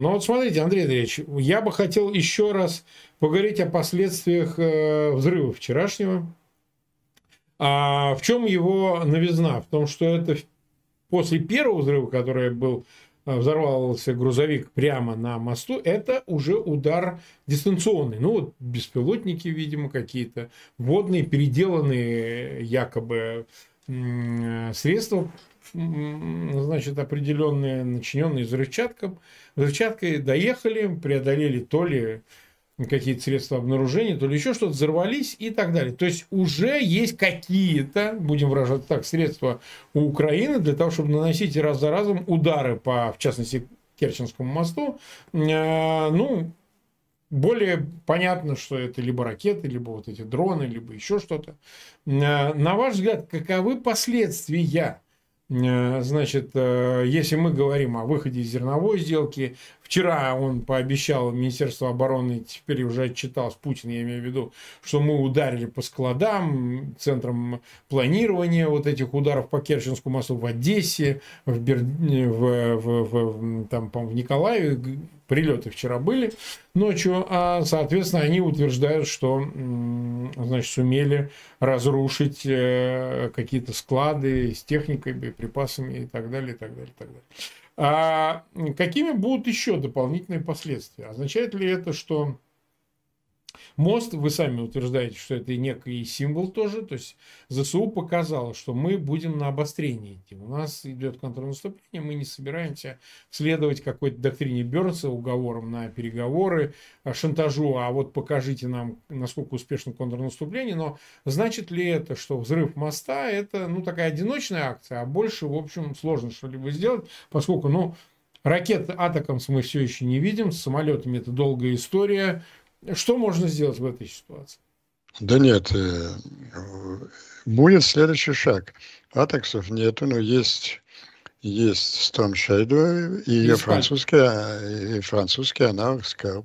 Ну вот смотрите, Андрей Андреевич, я бы хотел еще раз поговорить о последствиях э, взрыва вчерашнего. А в чем его новизна? В том, что это после первого взрыва, который был э, взорвался грузовик прямо на мосту, это уже удар дистанционный. Ну, вот беспилотники, видимо, какие-то водные, переделанные якобы э, средства значит, определенные, начиненные взрывчатком, взрывчаткой доехали, преодолели то ли какие-то средства обнаружения, то ли еще что-то, взорвались и так далее. То есть уже есть какие-то, будем выражаться так, средства у Украины для того, чтобы наносить раз за разом удары по, в частности, Керченскому мосту. Э, ну, более понятно, что это либо ракеты, либо вот эти дроны, либо еще что-то. Э, на ваш взгляд, каковы последствия Э, значит, э, если мы говорим о выходе из зерновой сделки, Вчера он пообещал Министерству обороны, теперь уже отчитался Путин, я имею в виду, что мы ударили по складам, центрам планирования вот этих ударов по Керченскому мосту в Одессе, в, Бер... в, в, в, там, в Николаеве, прилеты вчера были ночью, а, соответственно, они утверждают, что, значит, сумели разрушить э, какие-то склады с техникой, боеприпасами и так далее, и так далее, и так далее. А какими будут еще дополнительные последствия? Означает ли это, что мост. Вы сами утверждаете, что это некий символ тоже. То есть ЗСУ показало, что мы будем на обострение идти. У нас идет контрнаступление, мы не собираемся следовать какой-то доктрине Бернса, уговорам на переговоры, а, шантажу, а вот покажите нам, насколько успешно контрнаступление. Но значит ли это, что взрыв моста – это ну, такая одиночная акция, а больше, в общем, сложно что-либо сделать, поскольку, ну, Ракет Атакамс мы все еще не видим, с самолетами это долгая история. Что можно сделать в этой ситуации? Да нет, э, будет следующий шаг. Атаксов нету, но есть есть Storm Shadow и ее французская, и французский аналог Scalp.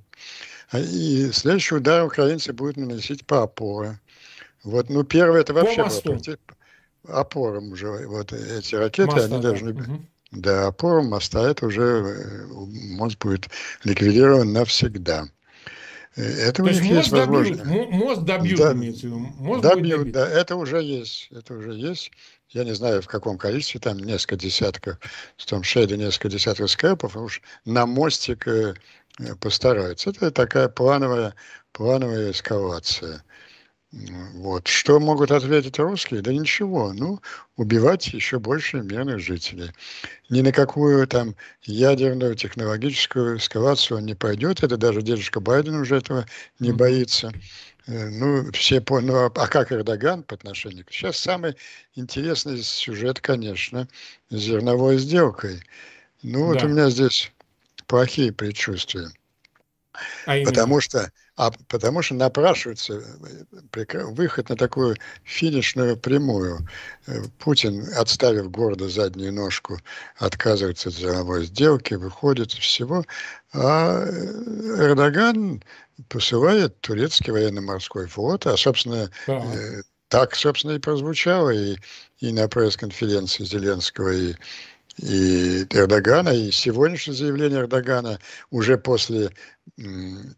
И следующий удар украинцы будут наносить по опоре. Вот, ну, первое это вообще было опорам уже. Вот эти ракеты, Моста, они да. должны быть. Угу. Да, опором моста это уже э, мост будет ликвидирован навсегда. Э, это То у них есть возможность. Добьют, мост добьют, да, имеется в виду. Мост добьют, да, это уже есть. Это уже есть. Я не знаю, в каком количестве, там несколько десятков, в том шейде несколько десятков скайпов, а уж на мостик э, э, постараются. Это такая плановая, плановая эскалация. Вот. Что могут ответить русские? Да ничего. Ну, убивать еще больше мирных жителей. Ни на какую там ядерную технологическую эскалацию он не пойдет. Это даже дедушка Байден уже этого не боится. Э, ну, все по... ну, а, а как Эрдоган по отношению? Сейчас самый интересный сюжет, конечно, с зерновой сделкой. Ну, да. вот у меня здесь плохие предчувствия. А потому что, а потому что напрашивается э, выход на такую финишную прямую. Э, Путин, отставив гордо заднюю ножку, отказывается от зерновой сделки, выходит из всего, а э, Эрдоган посылает турецкий военно-морской флот, а, собственно, да. э, так, собственно, и прозвучало и, и на пресс-конференции Зеленского, и и Эрдогана, и сегодняшнее заявление Эрдогана уже после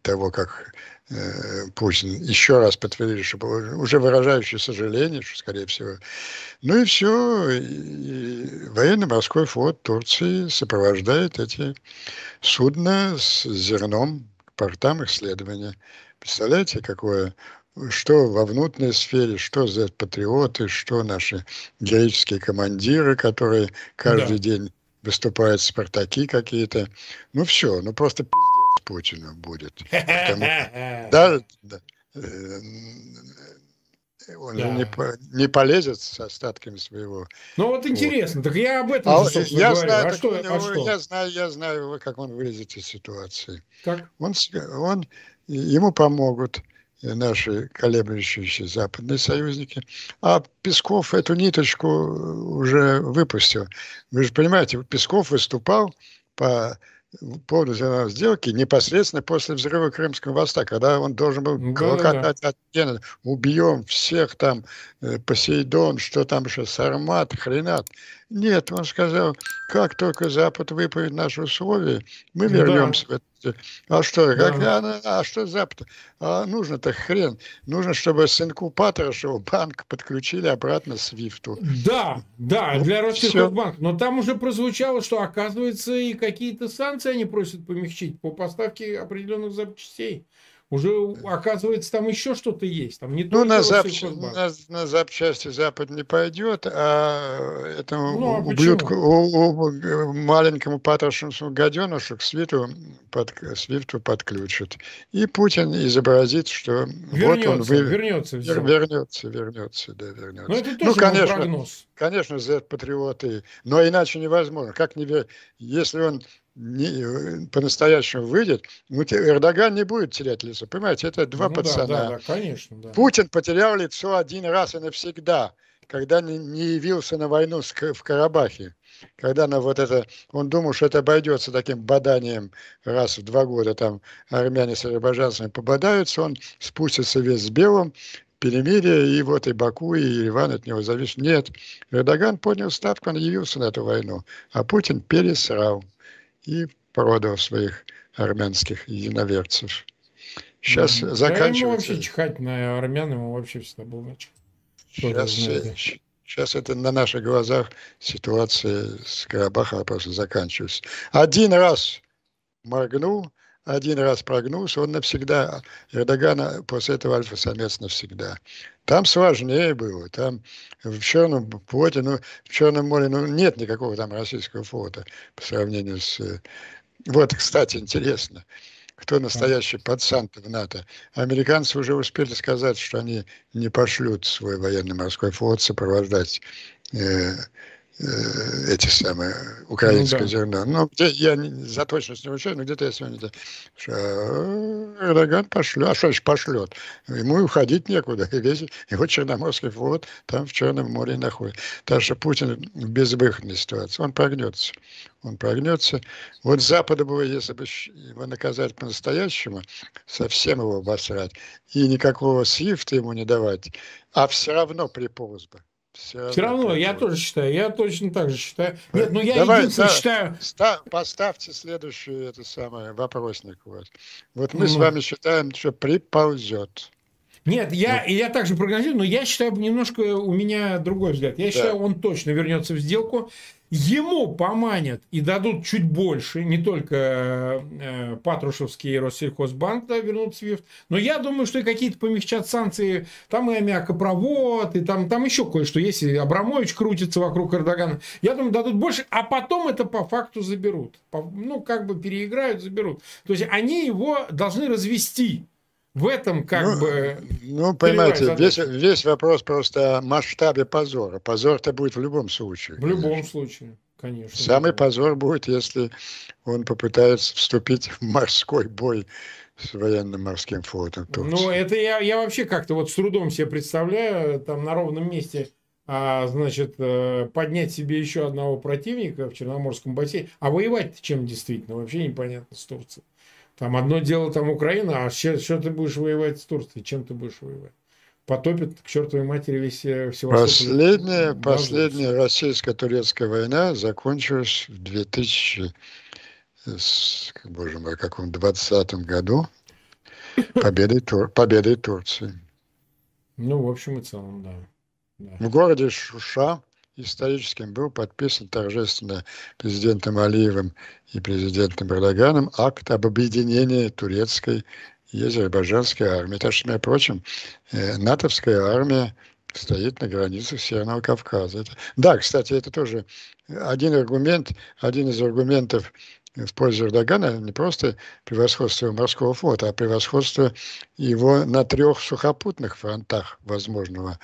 того, как э, Путин еще раз подтвердил, что уже выражающий сожаление, что, скорее всего. Ну и все. военно-морской флот Турции сопровождает эти судна с зерном к портам их следования. Представляете, какое что во внутренней сфере, что за патриоты, что наши героические командиры, которые каждый да. день выступают спартаки какие-то. Ну все, ну просто пиздец Путину будет. Потому, да, да, э, он да. же не, не полезет с остатками своего. Ну вот интересно, вот. так я об этом а, же, я говорю. Знаю, а что, а него, а что? Я знаю, я знаю, как он вылезет из ситуации. Как? Он, он, ему помогут наши колеблющиеся западные союзники. А Песков эту ниточку э, уже выпустил. Вы же понимаете, Песков выступал по поводу сделки непосредственно после взрыва Крымского моста, когда он должен был да, от стены. Убьем всех там, э, Посейдон, что там еще, Сармат, хренат. Нет, он сказал, как только Запад выполнит наши условия, мы вернемся да. А что, как, да. а, ну, а что Запад? А нужно-то хрен. Нужно, чтобы с инкубатора, чтобы банк подключили обратно Свифту. Да, да, ну, для Россельхозбанка. Но там уже прозвучало, что, оказывается, и какие-то санкции они просят помягчить по поставке определенных запчастей. Уже, оказывается, там еще что-то есть. Там не ну, на, запч... на, на запчасти Запад не пойдет, а этому ну, а ублюдку, у, у, маленькому патрушинскому гаденышу к Свиту, под, Свифту подключат. И Путин изобразит, что вернется, вот он вы... вернется, все. вернется, вернется, да, вернется. Но ну, это ну, тоже ну, конечно, прогноз. конечно, за патриоты но иначе невозможно. Как не Если он Э, по-настоящему выйдет, ну, Эрдоган не будет терять лицо. Понимаете, это два ну, пацана. Да, да, да, конечно, да. Путин потерял лицо один раз и навсегда, когда не, явился на войну в Карабахе. Когда на вот это, он думал, что это обойдется таким боданием раз в два года, там армяне с азербайджанцами пободаются, он спустится весь с белым, перемирие, и вот и Баку, и Ереван от него зависит. Нет, Эрдоган поднял ставку, он явился на эту войну, а Путин пересрал и продал своих армянских единоверцев. Сейчас да, заканчивается... ему вообще чихать на армян, ему вообще всегда было Сейчас, сейчас э, это на наших глазах ситуация с Карабаха просто заканчивается. Один раз моргнул, один раз прогнулся, он навсегда, Эрдогана после этого альфа-самец навсегда. Там сложнее было, там в Черном флоте, ну, в Черном море, ну, нет никакого там российского флота по сравнению с... Вот, кстати, интересно, кто настоящий пацан в НАТО. Американцы уже успели сказать, что они не пошлют свой военно-морской флот сопровождать э, Э, эти самые украинское ну, да. зерно. Но ну, где, я не, за точность не учу, но где-то я сегодня что «Э, Эрдоган пошлет, а что значит пошлет? Ему и уходить некуда. И весь его Черноморский флот там в Черном море находится. Так что Путин в безвыходной ситуации. Он прогнется. Он прогнется. Вот Запада было, если бы его наказать по-настоящему, совсем его обосрать, и никакого свифта ему не давать, а все равно приполз бы все, Все равно, я тоже считаю, я точно так же считаю. Э, Нет, ну я Давай, единственное да, считаю... Ста- поставьте следующий это самое, вопросник. Вот, вот мы ну. с вами считаем, что приползет. Нет, я, ну. я также прогнозирую, но я считаю, немножко у меня другой взгляд. Я да. считаю, он точно вернется в сделку. Ему поманят и дадут чуть больше, не только э, э Патрушевский и Россельхозбанк да, вернут SWIFT, но я думаю, что и какие-то помягчат санкции, там и аммиакопровод, и там, там еще кое-что есть, и Абрамович крутится вокруг Эрдогана. Я думаю, дадут больше, а потом это по факту заберут. По, ну, как бы переиграют, заберут. То есть они его должны развести в этом как ну, бы... Ну, понимаете, весь, весь вопрос просто о масштабе позора. Позор-то будет в любом случае. В конечно. любом случае, конечно. Самый позор будет, если он попытается вступить в морской бой с военно-морским флотом Ну, это я, я вообще как-то вот с трудом себе представляю, там на ровном месте а, значит, э, поднять себе еще одного противника в Черноморском бассейне. А воевать чем действительно? Вообще непонятно с Турцией. Там одно дело там Украина, а сейчас что ты будешь воевать с Турцией? Чем ты будешь воевать? Потопит к чертовой матери весь э, Севастополь. Последняя, Даже последняя российско-турецкая война закончилась в 2000, э, боже мой, каком 20 году победой, Тур, победой Турции. Ну, в общем и целом, да. да. В городе Шуша историческим был подписан торжественно президентом Алиевым и президентом Эрдоганом акт об объединении турецкой и азербайджанской армии. Так что, между прочим, э, натовская армия стоит на границах Северного Кавказа. Это... Да, кстати, это тоже один аргумент, один из аргументов в пользу Эрдогана не просто превосходство морского флота, а превосходство его на трех сухопутных фронтах возможного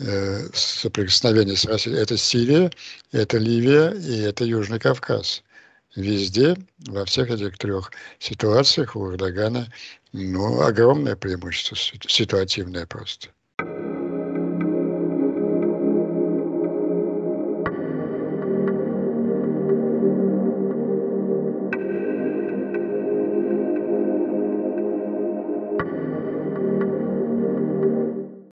э, соприкосновение с Россией. Это Сирия, это Ливия и это Южный Кавказ. Везде, во всех этих трех ситуациях у Эрдогана ну, огромное преимущество, ситуативное просто.